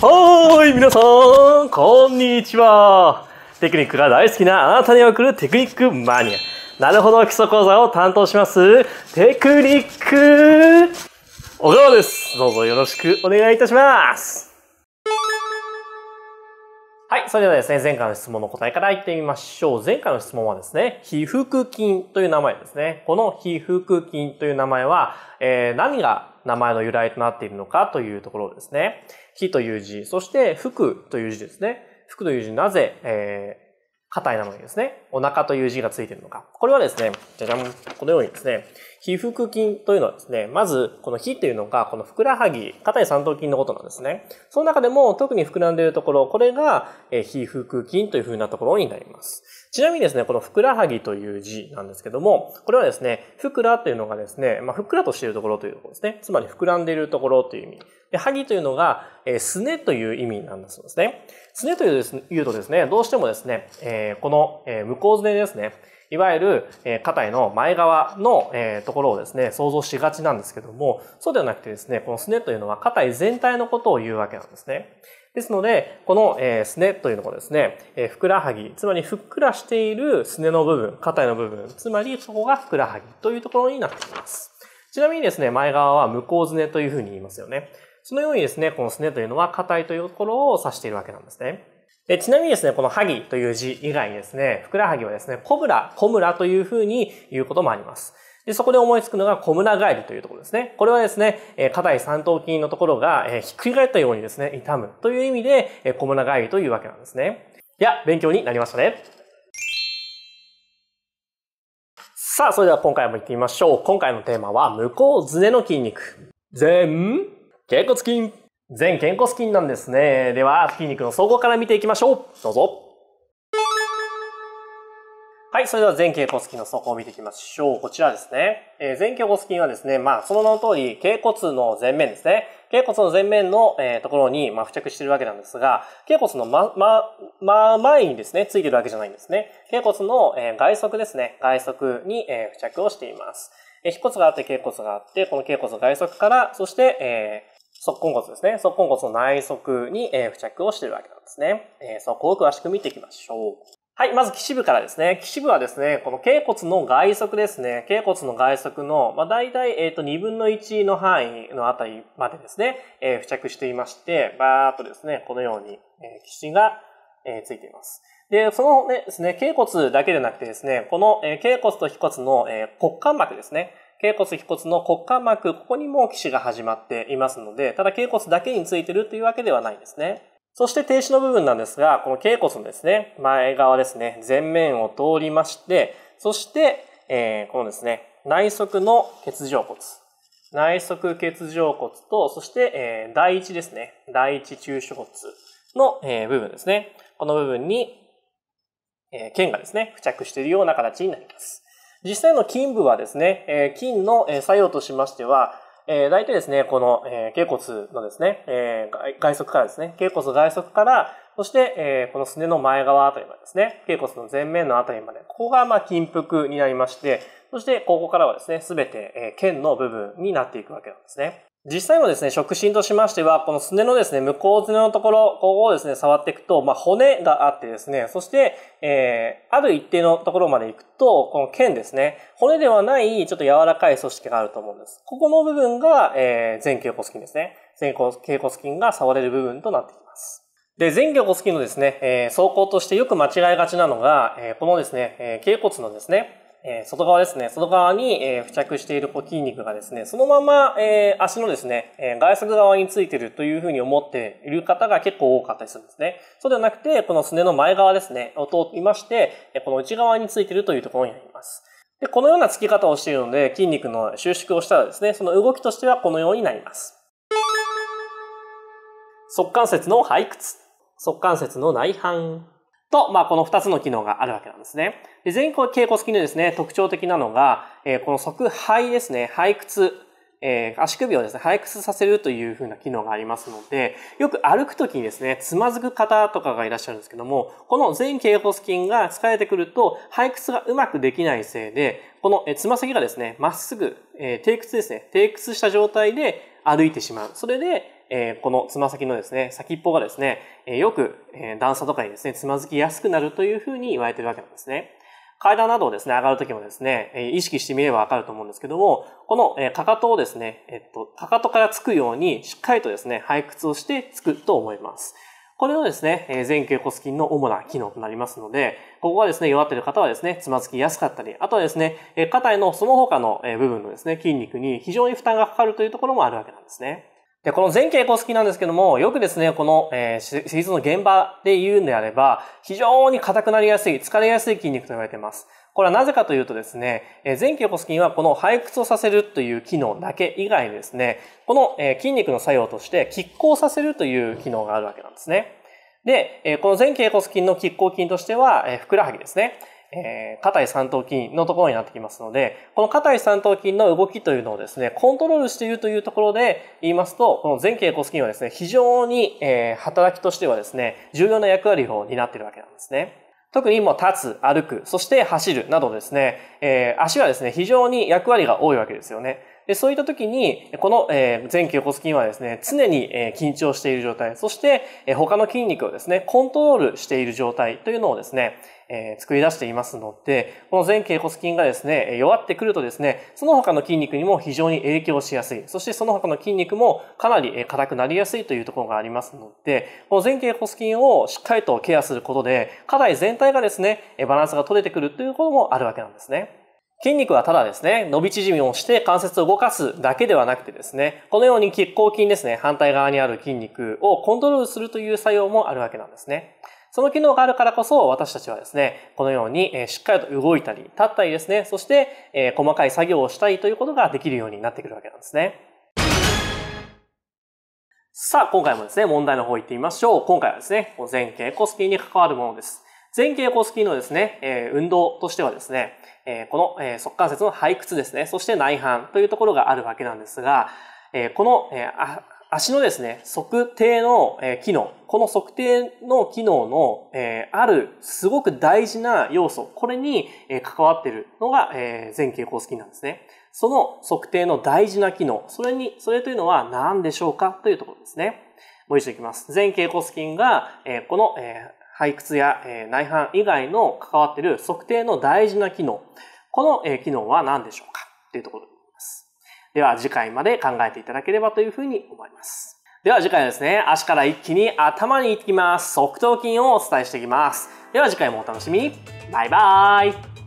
はーい、皆さん、こんにちは。テクニックが大好きなあなたに送るテクニックマニア。なるほど基礎講座を担当します、テクニック、小川です。どうぞよろしくお願いいたします。はい。それではですね、前回の質問の答えからいってみましょう。前回の質問はですね、被腹筋という名前ですね。この被腹筋という名前は、えー、何が名前の由来となっているのかというところですね。火という字、そして服という字ですね。服という字なぜ、えー、硬いなのにですね、お腹という字がついているのか。これはですね、じゃじゃん、このようにですね、皮腹筋というのはですね、まず、この皮というのが、このふくらはぎ、硬い三頭筋のことなんですね。その中でも特に膨らんでいるところ、これが、え皮腹筋というふうなところになります。ちなみにですね、このふくらはぎという字なんですけども、これはですね、ふくらというのがですね、まあ、ふっくらとしているところというところですね。つまり膨らんでいるところという意味。で、はぎというのが、えー、すねという意味なんだそうですね。すねというです、ね、言うとですね、どうしてもですね、えー、この、えー、向こうすねですね、いわゆる、えー、肩への前側の、えー、ところをですね、想像しがちなんですけども、そうではなくてですね、このすねというのは肩全体のことを言うわけなんですね。ですので、この、えー、すねというのもですね、えー、ふくらはぎ、つまりふっくらしているすねの部分、肩の部分、つまりそこがふくらはぎというところになっています。ちなみにですね、前側は向こうすねというふうに言いますよね。そのようにですね、このすねというのは硬いというところを指しているわけなんですね。で、ちなみにですね、このハギという字以外にですね、ふくらはぎはですね、コブラ、コムラというふうに言うこともあります。で、そこで思いつくのがコムラ返りというところですね。これはですね、え硬い三頭筋のところが、えひっくり返ったようにですね、痛むという意味で、えコムラ返りというわけなんですね。いや、勉強になりましたね。さあ、それでは今回も行ってみましょう。今回のテーマは、向こうずねの筋肉。前、脛骨筋。全健康スキンなんですね。では、筋肉の総合から見ていきましょう。どうぞ。はい、それでは前傾骨筋の走行を見ていきましょう。こちらですね。えー、前傾骨筋はですね、まあ、その名の通り、肩骨の前面ですね。肩骨の前面の、えー、ところに、まあ、付着しているわけなんですが、肩骨のま、ま、ま、前にですね、ついてるわけじゃないんですね。肩骨の、えー、外側ですね、外側に、え付着をしています。えー、骨があって、頸骨があって、この頸骨の外側から、そして、えー、側根骨ですね。側根骨の内側に、えー、付着をしているわけなんですね。えー、そこを詳しく見ていきましょう。はい、まず、基部からですね。基部はですね、この頸骨の外側ですね。頸骨の外側の、まあ、大体、えっ、ー、と、2分の1の範囲のあたりまでですね、えー、付着していまして、バーっとですね、このように、えー、基が、えー、ついています。で、そのね、ですね、頸骨だけでなくてですね、この、えー、頸骨と腓骨の、えー、骨幹膜ですね。頸骨、腓骨の骨幹膜、ここにも騎士が始まっていますので、ただ頸骨だけについてるというわけではないんですね。そして停止の部分なんですが、この頸骨のですね、前側ですね、前面を通りまして、そして、えー、このですね、内側の血上骨。内側血上骨と、そして、えー、第一ですね、第一中手骨の、えー、部分ですね。この部分にえー、剣がですね、付着しているような形になります。実際の筋部はですね、えー、金の作用としましては、えー、大体ですね、この、えー、脛骨のですね、えー、外側からですね、脛骨の外側から、そして、えー、このすねの前側あたりまでですね、脛骨の前面のあたりまで、ここが、まあ、筋腹になりまして、そして、ここからはですね、すべて、えー、剣の部分になっていくわけなんですね。実際のですね、触診としましては、このすねのですね、向こうすねのところ、ここをですね、触っていくと、まあ、骨があってですね、そして、えー、ある一定のところまで行くと、この腱ですね、骨ではない、ちょっと柔らかい組織があると思うんです。ここの部分が、えー、前脛骨筋ですね。前脛骨筋が触れる部分となってきます。で、前脛骨筋のですね、えー、走行としてよく間違えがちなのが、えー、このですね、えー、脛骨のですね、え外側ですね、外側に、え付着している筋肉がですね、そのまま、え足のですね、え外側側についてるというふうに思っている方が結構多かったりするんですね。そうではなくて、このすねの前側ですね、を通りまして、この内側についてるというところになります。で、このような付き方をしているので、筋肉の収縮をしたらですね、その動きとしてはこのようになります。側関節の背屈。側関節の内反。と、まあ、この二つの機能があるわけなんですね。で前傾骨筋のですね、特徴的なのが、えー、この側背ですね、背屈、えー、足首をですね、背屈させるというふうな機能がありますので、よく歩くときにですね、つまずく方とかがいらっしゃるんですけども、この前傾骨筋が疲れてくると、背屈がうまくできないせいで、このつま先がですね、まっすぐ、えー、低屈ですね、低屈した状態で歩いてしまう。それで、えー、このつま先のですね、先っぽがですね、えー、よく、え段差とかにですね、つまずきやすくなるというふうに言われているわけなんですね。階段などをですね、上がるときもですね、え意識してみればわかると思うんですけども、この、えかかとをですね、えっと、かかとからつくように、しっかりとですね、背屈をしてつくと思います。これのですね、前傾骨筋の主な機能となりますので、ここがですね、弱っている方はですね、つまずきやすかったり、あとはですね、肩へのその他の部分のですね、筋肉に非常に負担がかかるというところもあるわけなんですね。で、この全傾向好きなんですけども、よくですね、この、えー、施術の現場で言うんであれば、非常に硬くなりやすい、疲れやすい筋肉と言われています。これはなぜかというとですね、え傾横スキ筋はこの背屈をさせるという機能だけ以外にですね、この、え筋肉の作用として拮抗させるという機能があるわけなんですね。で、えこの前スキ筋の拮抗筋としては、えふくらはぎですね。えー、硬い三頭筋のところになってきますので、この硬い三頭筋の動きというのをですね、コントロールしているというところで言いますと、この前傾骨筋はですね、非常に、えー、働きとしてはですね、重要な役割を担っているわけなんですね。特にもう立つ、歩く、そして走るなどですね、えー、足はですね、非常に役割が多いわけですよね。でそういった時に、この前傾骨筋はですね、常に緊張している状態、そして他の筋肉をですね、コントロールしている状態というのをですね、え作り出していますので、この前頸骨筋がですね、弱ってくるとですね、その他の筋肉にも非常に影響しやすい。そしてその他の筋肉もかなり硬くなりやすいというところがありますので、この前頸骨筋をしっかりとケアすることで、課題全体がですね、バランスが取れてくるということもあるわけなんですね。筋肉はただですね、伸び縮みをして関節を動かすだけではなくてですね、このように拮抗筋ですね、反対側にある筋肉をコントロールするという作用もあるわけなんですね。その機能があるからこそ私たちはですね、このようにしっかりと動いたり、立ったりですね、そして細かい作業をしたりということができるようになってくるわけなんですね。さあ、今回もですね、問題の方行ってみましょう。今回はですね、前傾コスキーに関わるものです。前傾キーのですね、え運動としてはですね、えこの、え側関節の背屈ですね、そして内反というところがあるわけなんですが、えこの、え足のですね、測定の、え機能、この測定の機能の、えあるすごく大事な要素、これに、え関わってるのが、え前傾後スキンなんですね。その測定の大事な機能、それに、それというのは何でしょうかというところですね。もう一度いきます。前傾キンが、えこの、え背屈や、え内反以外の関わってる測定の大事な機能、この、え機能は何でしょうかというところでは次回まで考えていただければというふうに思います。では次回はですね、足から一気に頭に行きます。側頭筋をお伝えしていきます。では次回もお楽しみに。バイバーイ。